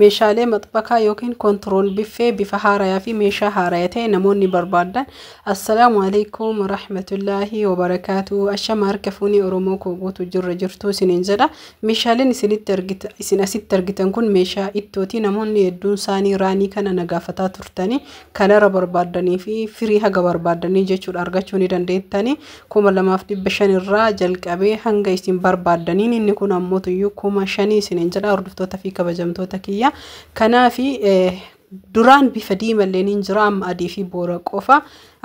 meeshaalee maxbakaa yookiin koontirool biffee bifa haarayaa fi meeshaa haaraya ta'e namoonni barbaadan assalaamu alaikum rahmatullaahi wabarakaatu ashamaar kafuunii oromoo kooguutu jirra jirtu isiniin jedha meeshaaleen isin asitti argitan kun meeshaa ittootii namoonni hedduun isaanii raanii kana nagaafataa turtanii kanara barbaadanii fi firii haga barbaadanii jechuudha argachuu ni dandeettanii kuma lamaaf dhibba shan irraa jalqabee hanga isin barbaadaniin inni kun ammoo tuyyuu kuma shanii isiniin jedha hordoftoota kabajamtoota kiyya Kanaafi eh, duraan bifa diimallee ni jira amma adii fi boora qofa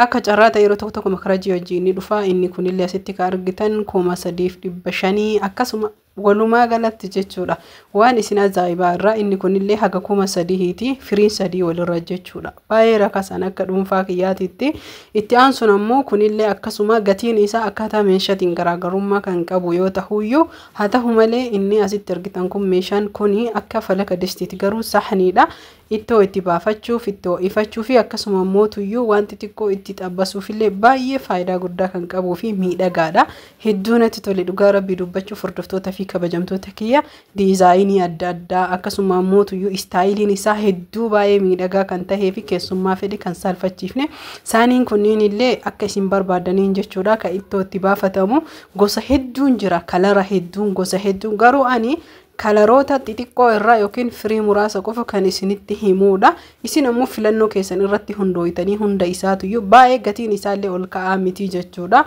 akka carraa ta'e yeroo tokko tokko makarajii wajjin ni dhufa inni illee asitti kan argitan kuma sadiif dhibba shanii akkasuma walumaa galatti jechuudha waan isin ajaa'ibaa irraa inni kunillee haga kuma sadiitii firiin sadii walirra jechuudha baay'ee rakasan akka dhuunfaa kiyyaatitti itti aansun ammoo kunillee akkasuma gatiin isaa akkaataa meeshaatiin garaagarummaa kan qabu yoo ta'uyyuu haa ta'u malee inni asitti argitan kun meeshaan kuni akka falaka distiiti garuu saxaniidha ittoo itti baafachuuf ittoo ifachuu fi akkasuma immoo tuyyuu wanti xiqqoo itti xabbasuufillee baay'ee faayidaa guddaa kan qabuu fi miidhagaadha hedduu natti tole dhugaa rabbii dubbachuu fordoftoota kabajamtoota kiyya diizaayinii adda addaa akkasuma immoo istaayiliin isaa hedduu baay'ee miidhagaa kan ta'ee fi keessummaa fedhi kan saalfachiifne saaniin kunniin illee akka isin barbaadaniin jechuudha kan ittoo itti baafatamu gosa hedduun jira kalara hedduun gosa hedduun garuu kalaroota xixiqqoo irraa yookiin firii muraasa qofa kan isinitti himuudha isin ammoo filannoo keessan irratti hundooytanii hunda isaatuyyuu baay'ee gatiin isaallee ol ka'aa miti jechuudha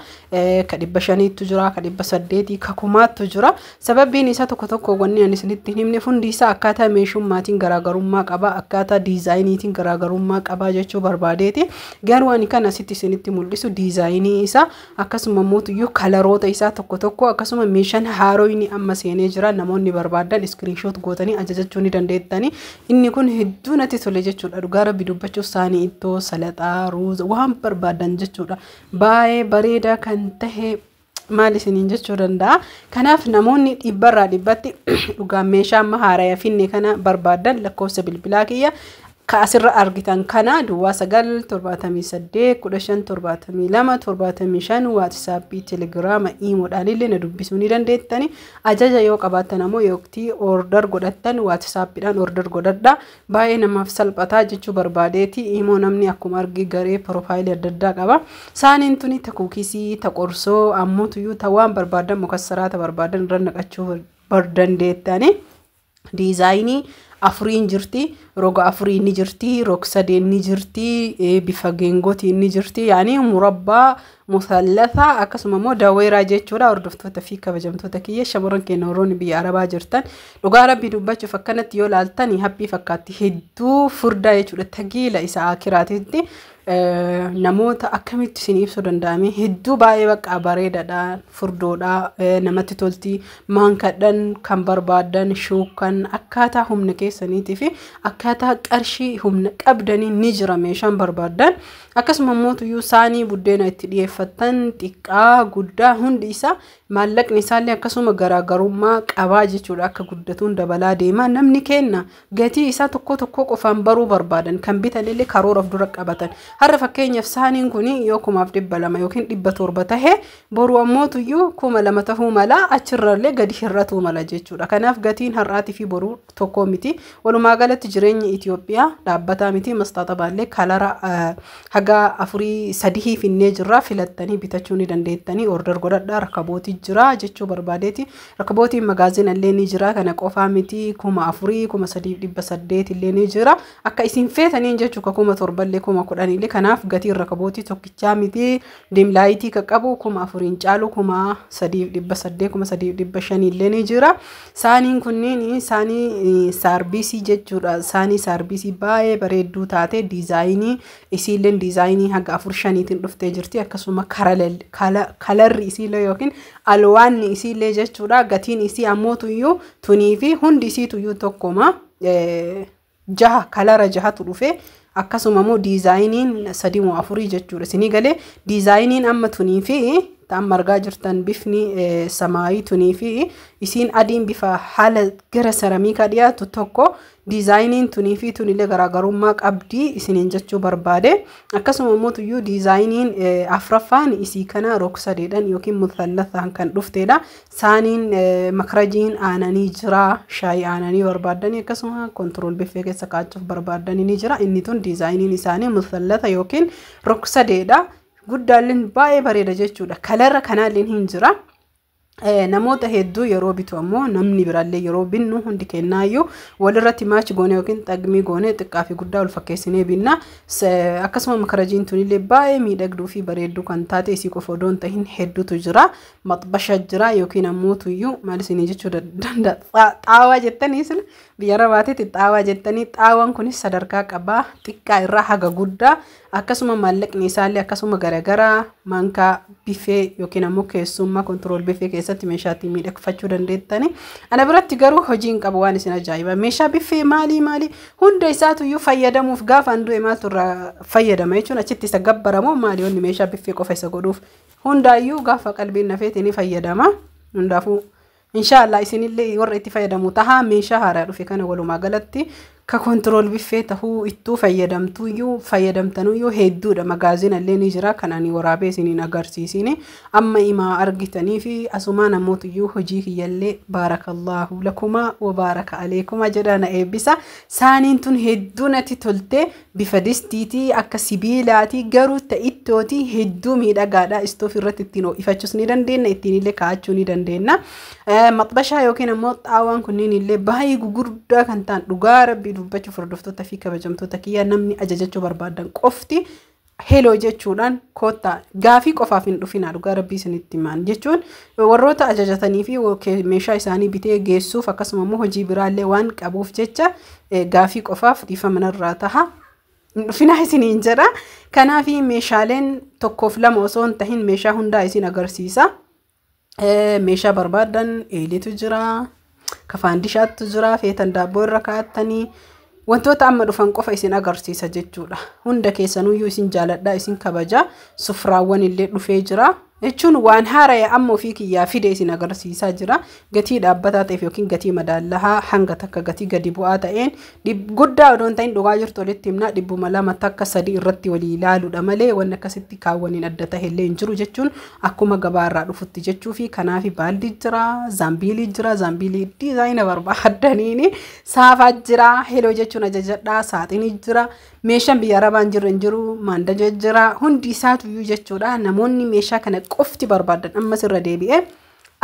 ka dhibba shaniittu jira ka dhibba saddeetii ka kumaattu jira sababiin isaa tokko tokko wanni ani isinitti himne hundi isaa akkaataa meeshummaatiin garaagarummaa qabaa, akkaataa diizaayiniitiin garaagarummaa qabaa jechuu barbaadeeti garuu ani kan asitti isinitti mul'isu diizaayinii isaa akkasuma immoo kalaroota isaa tokko tokko akkasuma meeshaan haaroo inni amma seenee jira namoonni barbaadu barbaaddan iskiriishoot gootanii ajajachuu ni dandeettani. Inni kun hedduu natti tole jechuudha. Dhugaa rabbi dubbachuuf saanii ittoo, salaxaa, ruuza waan barbaadan jechuudha. Baay'ee bareedaa kan tahe maal isiniin jechuu danda'a. Kanaaf namoonni dhibbarraa dhibbatti dhugaa meeshaa ammaa haaraa finne kana barbaadan lakkoofsa bilbilaa kiyya Ka kaasirra argitan kana duwwaa sagal saddee lama 1572 shan waatisaappii teelegiraama iimoodhaan illee na dubbisuu ni dandeettani ajaja yoo qabaatan ammoo yooktii ordar godhatan waatisaappidhaan ordar godhadhaa. baay'ee namaaf salphataa jechuu barbaadeeti iimoo namni akkuma argi garee piroofaayilii adda addaa qaba saaniin tuni ta kuukisii ta qorsoo ammotuyyuu barbaadan mukassaraa ta barbaadan irra naqachuu dandeettani diizaayinii afuriin jirti. roga afurii ni jirti rog sadee ni jirti bifa geengootii ni jirti yaani murabbaa musallasaa akkasuma immoo daweeraa jechuudha hordoftoota fi kabajamtoota kiyya shamarran keenya warroonni biyya arabaa jirtan dhugaa rabbii dubbachuuf akkanatti yoo laaltan haphii fakkaatti hedduu furdaa jechuudha tagiila isa akiraatitti namoota akkamitti isin ibsuu danda'ame hedduu baay'ee baqqaa bareedaadha furdoodha namatti tolti maankadhan kan barbaadan shuukan akkaataa humna keessaniitii fi akka akkaataa qarshii humna qabdanii ni jira meeshaan barbaadan akkasuma mootuyyuu saanii buddeena itti dhiyeeffatan xiqqaa guddaa hundi isaa maallaqni isaallee akkasuma garaagarummaa qabaa jechuudha akka guddatuun dabalaa deemaa namni kenna gatii isaa tokko tokko qofaan baruu barbaadan kan bitan illee karoora of dura qabatan har'a fakkeenyaaf saaniin kun yoo kumaaf dhibba lama yookiin dhibba torba tahe boru ammootuyyuu kuma lama tahuu mala achirrallee gadi hirratuu mala jechuudha kanaaf gatiin har'aatii fi boruu tokko miti walumaa galatti jireenya jireenyi Itoophiyaa dhaabbataa miti mastaaxabaallee kalara haga afurii sadii finnee bitachuu ni dandeettanii order jira jechuu barbaadeeti rakkabootiin magaaziin illee ni jira kana qofaa miti kuma afurii kuma sadiif dhibba saddeet illee ni jira akka isin kuma torballee kuma kanaaf tokkichaa miti kuma caalu kuma sadiif dhibba saddeet kuma sadiif dhibba shanillee ni jira kunniin saanii saarbisii jechuudha. isaanii saarbisii baay'ee bareedduu taate diizaayinii isiilleen diizaayinii haga afur shaniitiin dhuftee jirti akkasuma kalarri isiilee yookiin alwaanni isiilee jechuudha gatiin isii ammoo tuyyuu tunii fi hundi isii tuyyuu tokkoma jaha kalara jahatu dhufee akkasuma immoo diizaayiniin sadiimoo afurii jechuudha isinii galee diizaayiniin amma tunii fi ta'an margaa jirtan bifni samaayii tunii fi isiin adiin bifa haala gara saramiikaa dhiyaatu tokko diizaayiniin tunii fi tunillee garaagarummaa qabdii isiniin jechuu barbaade akkasuma immoo tuyyuu diizaayiniin afraffaan isii kana rog-sadeedhan yookiin muthallathaan kan dhuftedha saaniin makarajiin aananii jira shaayii aananii barbaadanii akkasuma kontirool biffee keessa kaachuuf barbaadanii ni jira inni tun diizaayiniin isaanii muthallata yookiin rog-sadeedha. guddaaleen baay'ee bareeda jechuudha. Kalaarra kanaalleen hin jira. Eh, namoota hedduu yeroo bitu ammoo namni biraallee yeroo binnu hundi kennaayyuu walirratti maachi goonee yookiin xagmii goonee xiqqaa fi guddaa ol fakkeessinee binna. Akkasuma makarajiin tunillee baay'ee miidhagduu fi bareedduu kan taate isii qofa odoon tahin hedduutu jira. Maxbasha jira yookiin ammoo tuyyuu maal isinii jechuu danda'a. Xaawaa jettanii sila biyya rabaateetti xaawaa jettanii xaawaan kunis sadarkaa qabaa xiqqaa irraa haga guddaa akkasuma maallaqni isaallee akkasuma garaagaraa mankaa bifee yookiin ammoo keessummaa kontirool bifee keessatti meeshaatiin miidhagfachuu dandeettani. Ana biratti garuu hojiin qabu waan isin ajaa'iba. Meeshaa bifee maalii maalii hunda isaatu iyyuu fayyadamuuf gaafa du'e maaltu irraa fayyadama jechuun achitti isa gabbaramoo maali wanni meeshaa bifee qofa isa godhuuf hundaayyuu gaafa qalbiin nafeeti ni fayyadama. Hundaafuu inshaallah isinillee warra itti fayyadamu tahaa meeshaa haaraa dhufe kana walumaa galatti ka koontirool biffee tahuu ittuu fayyadamtu iyyuu fayyadamtan iyyuu hedduudha magaaziin illee ni jira kan ani waraabee isiniin agarsiisine amma himaa argitanii fi asumaa namoota iyyuu hojii kiyyallee baarakallaahu lakumaa wabaaraka aleekumaa jedha na eebbisa saaniin tun hedduu nati tolte bifa distiitii akka sibiilaatii garuu ta'ittootii hedduu miidhagaadha istoof irratti ittiin ifachus ni dandeenya ittiin illee kaa'achuu ni dandeenya maxbashaa yookiin ammoo xaawaan kunniin illee baay'ee gugurdaa kan ta'an dhugaa rabbi dubbachuuf hordoftoota fi kabajamtoota kiyya namni ajajachuu barbaadan qofti heloo jechuudhaan koottaa gaafii qofaaf hin dhufinaa dhugaa rabbii isinitti himaan jechuun warroota ajajatanii fi meeshaa isaanii bitee geessuuf akkasumammoo hojii biraallee waan qabuuf jecha e, gaafii qofaaf dhiifa manarraa taha. Dhufinaa isiniin jedha. Kanaaf meeshaaleen tokkoof lama osoo hin tahin meeshaa hundaa isin agarsiisa. E, meeshaa barbaadan eelitu jira. ka jiraa feetan daabboo irra kaa'attanii wantoota amma dhufan qofa isin agarsiisa jechuudha hunda keessanuyyuu isin jaaladhaa isin kabajaa sufraawwan illee dhufee jira jechuun waan haara'e amma ofii kiyyaa fide isin agarsiisaa jira gatii dhaabbataa ta'eef yookiin gatii madaallahaa hanga takka gatii gadi bu'aa ta'een guddaa odoo hin ta'in dhugaa jirtu walitti himnaa dhibbuma lama takka sadii irratti walii ilaaluudha malee wanni akkasitti kaawwaniin adda tahillee hin jiru jechuun akkuma gabaarraa dhufutti jechuu fi kanaaf baaldi jira zaambiilii jira zaambiilii diizaayina barbaadaniini saafaa jira heloo jechuun ajajadhaa saaxinii jira meeshaan biyya arabaa hin jirre hin jiru maandajee jira hundi isaatu iyyuu jechuudha namoonni meeshaa kana qofti barbaadan ammasirra irra deebi'ee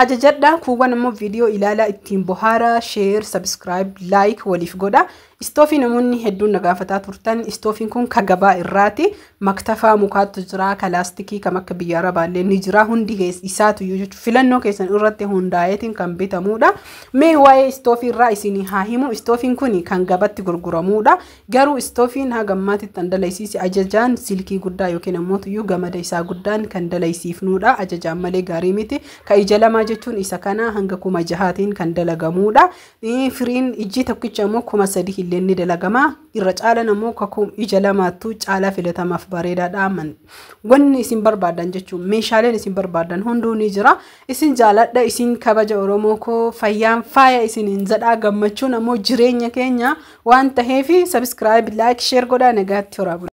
Ajajadha kuuwwan ammoo viidiyoo ilaalaa ittiin bohaaraa, sheer, sabskiraayib, laayik waliif godha. Istoofii namoonni hedduun nagaafataa turtan. Istoofiin kun ka gabaa irraati. Maktafaa mukaatu jira, ka laastikii kam akka biyya arabaallee ni jira. Hundi isaatu iyyuu jechuudha. Filannoo keessan irratti hundaa'eetiin kan bitamudha. Mee waa'ee istoofii irraa isin haa himu. Istoofiin kun kan gabatti gurguramudha. Garuu istoofiin haa gammaatitti kan dalaysiise ajajaan silkii guddaa yookiin ammoo gamada isaa guddaan kan dalaysiifnudha. Ajajaan malee gaarii miti. Ka ija lamaa jechuun isa kana hanga kuma jahaatiin kan dalagamudha. Firiin ijji tokkicha immoo kuma sadii illee ni dalagama. Irra caalan immoo ija lamaatu caalaa filatamaaf bareedaadha. Wanni isin barbaadan jechuun meeshaaleen isin barbaadan hunduu ni jira. Isin jaaladha isin kabaja Oromoo koo fayyaan faaya isin hin zadhaa gammachuun ammoo jireenya keenya waan ta'eef sabiskiraayib laayik sheer godhaa nagaatti horaa